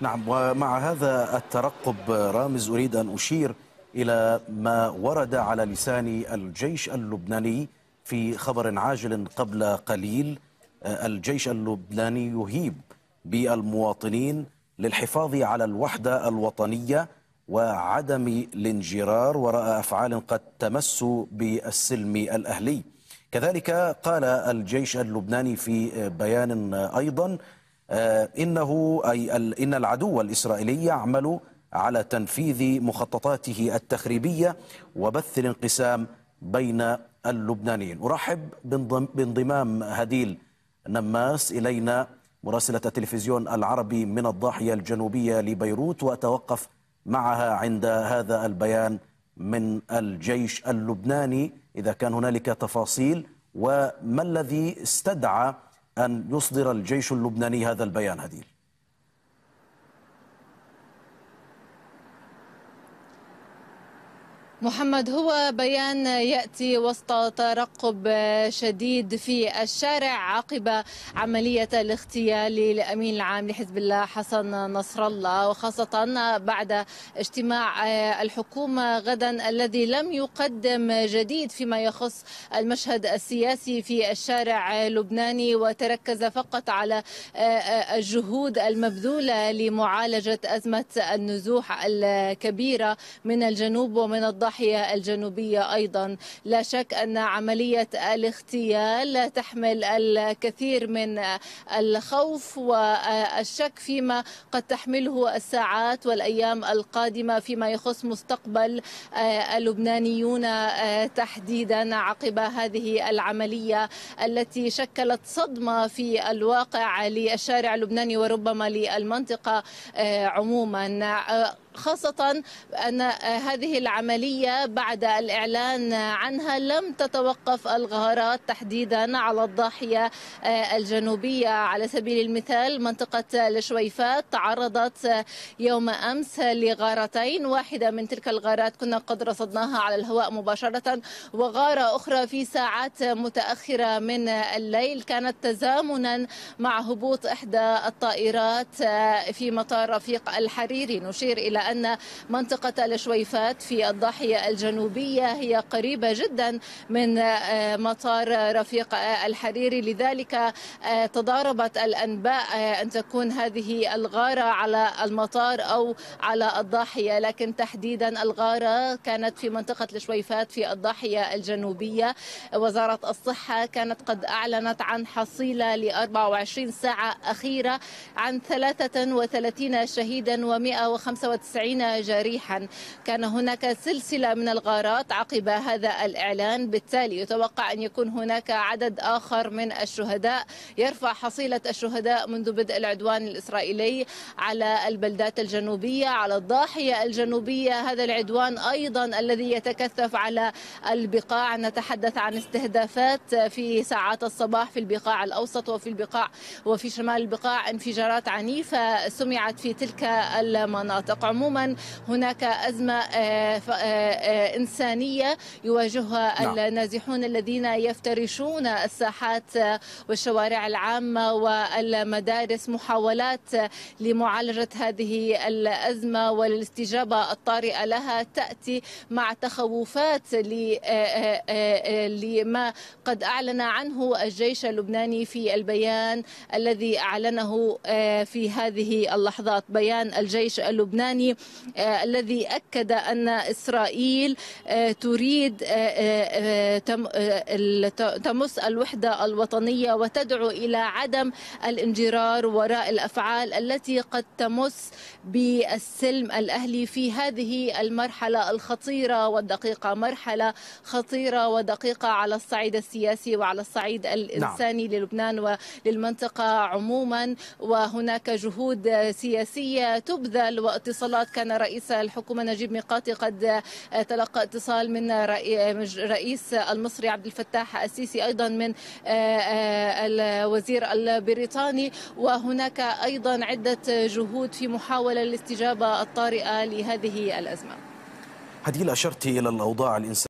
نعم ومع هذا الترقب رامز أريد أن أشير إلى ما ورد على لسان الجيش اللبناني في خبر عاجل قبل قليل الجيش اللبناني يهيب بالمواطنين للحفاظ على الوحدة الوطنية وعدم الانجرار وراء أفعال قد تمس بالسلم الأهلي كذلك قال الجيش اللبناني في بيان أيضا آه، إنه أي إن العدو الإسرائيلي يعمل على تنفيذ مخططاته التخريبية وبث الانقسام بين اللبنانيين أرحب بانضمام هديل نماس إلينا مراسلة التلفزيون العربي من الضاحية الجنوبية لبيروت وأتوقف معها عند هذا البيان من الجيش اللبناني إذا كان هنالك تفاصيل وما الذي استدعى أن يصدر الجيش اللبناني هذا البيان هديل محمد هو بيان ياتي وسط ترقب شديد في الشارع عقب عمليه الاغتيال للامين العام لحزب الله حسن نصر الله وخاصه بعد اجتماع الحكومه غدا الذي لم يقدم جديد فيما يخص المشهد السياسي في الشارع اللبناني وتركز فقط على الجهود المبذوله لمعالجه ازمه النزوح الكبيره من الجنوب ومن الضالة. الضاحية الجنوبية أيضا لا شك أن عملية الاغتيال تحمل الكثير من الخوف والشك فيما قد تحمله الساعات والأيام القادمة فيما يخص مستقبل اللبنانيون تحديدا عقب هذه العملية التي شكلت صدمة في الواقع للشارع اللبناني وربما للمنطقة عموما خاصة أن هذه العملية بعد الإعلان عنها لم تتوقف الغارات تحديدا على الضاحية الجنوبية على سبيل المثال منطقة الشويفات تعرضت يوم أمس لغارتين واحدة من تلك الغارات كنا قد رصدناها على الهواء مباشرة وغارة أخرى في ساعات متأخرة من الليل كانت تزامنا مع هبوط إحدى الطائرات في مطار رفيق الحريري نشير إلى أن منطقة الشويفات في الضاحية الجنوبية هي قريبة جدا من آه، مطار رفيق آه، الحريري لذلك آه، تضاربت الأنباء أن تكون هذه الغارة على المطار أو على الضاحية لكن تحديدا الغارة كانت في منطقة الشويفات في الضاحية الجنوبية وزارة الصحة كانت قد أعلنت عن حصيلة ل 24 ساعة أخيرة عن 33 شهيدا و195 90 جريحا كان هناك سلسلة من الغارات عقب هذا الإعلان بالتالي يتوقع أن يكون هناك عدد آخر من الشهداء يرفع حصيلة الشهداء منذ بدء العدوان الإسرائيلي على البلدات الجنوبية على الضاحية الجنوبية هذا العدوان أيضا الذي يتكثف على البقاع نتحدث عن استهدافات في ساعات الصباح في البقاع الأوسط وفي البقاع وفي شمال البقاع انفجارات عنيفة سمعت في تلك المناطق عموما هناك أزمة آه، آه، آه، إنسانية يواجهها نعم. النازحون الذين يفترشون الساحات والشوارع العامة والمدارس محاولات لمعالجة هذه الأزمة والاستجابة الطارئة لها تأتي مع تخوفات لما قد أعلن عنه الجيش اللبناني في البيان الذي أعلنه في هذه اللحظات بيان الجيش اللبناني آه، الذي أكد أن إسرائيل آه، تريد آه، تمس الوحدة الوطنية وتدعو إلى عدم الانجرار وراء الأفعال التي قد تمس بالسلم الأهلي في هذه المرحلة الخطيرة والدقيقة مرحلة خطيرة ودقيقة على الصعيد السياسي وعلى الصعيد نعم. الإنساني نعم. للبنان وللمنطقة عموما وهناك جهود سياسية تبذل واتصالات الاتصالات كان رئيس الحكومة نجيب ميقاتي قد تلقى اتصال من رئيس المصري عبد الفتاح السيسي أيضا من آه، آه، الوزير البريطاني وهناك أيضا عدة جهود في محاولة للاستجابة الطارئة لهذه الأزمة هديل أشرت إلى الأوضاع الإنسانية